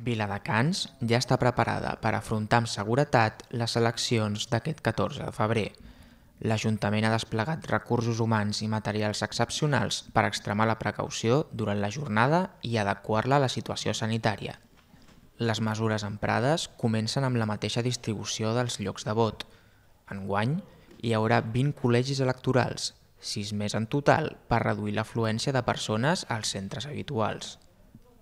Viladecans ja està preparada per afrontar amb seguretat les eleccions d'aquest 14 de febrer. L'Ajuntament ha desplegat recursos humans i materials excepcionals per extremar la precaució durant la jornada i adequar-la a la situació sanitària. Les mesures emprades comencen amb la mateixa distribució dels llocs de vot. Enguany, hi haurà 20 col·legis electorals, 6 més en total, per reduir l'afluència de persones als centres habituals.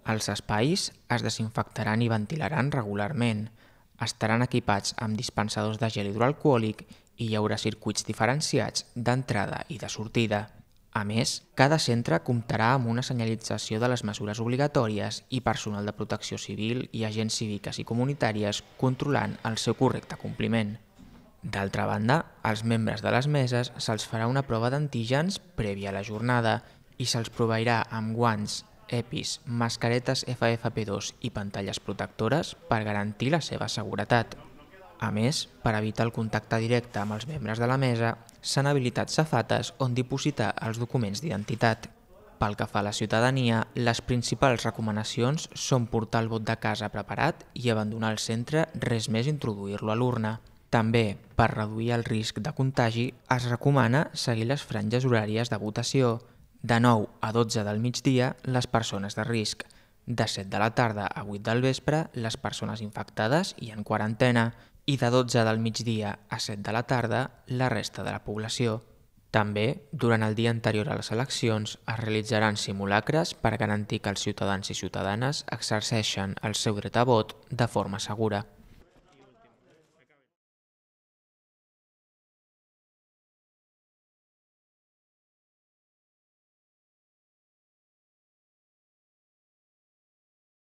Els espais es desinfectaran i ventilaran regularment. Estaran equipats amb dispensadors de gel hidroalcohòlic i hi haurà circuits diferenciats d'entrada i de sortida. A més, cada centre comptarà amb una senyalització de les mesures obligatòries i personal de protecció civil i agents cíviques i comunitàries controlant el seu correcte compliment. D'altra banda, als membres de les meses se'ls farà una prova d'antígens prèvia a la jornada i se'ls proveirà amb guants, EPIs, mascaretes FFP2 i pantalles protectores per garantir la seva seguretat. A més, per evitar el contacte directe amb els membres de la mesa, s'han habilitat safates on dipositar els documents d'identitat. Pel que fa a la ciutadania, les principals recomanacions són portar el vot de casa preparat i abandonar el centre res més introduir-lo a l'urna. També, per reduir el risc de contagi, es recomana seguir les franges horàries de votació, de 9 a 12 del migdia, les persones de risc. De 7 de la tarda a 8 del vespre, les persones infectades i en quarantena. I de 12 del migdia a 7 de la tarda, la resta de la població. També, durant el dia anterior a les eleccions, es realitzaran simulacres per garantir que els ciutadans i ciutadanes exerceixen el seu dret a vot de forma segura.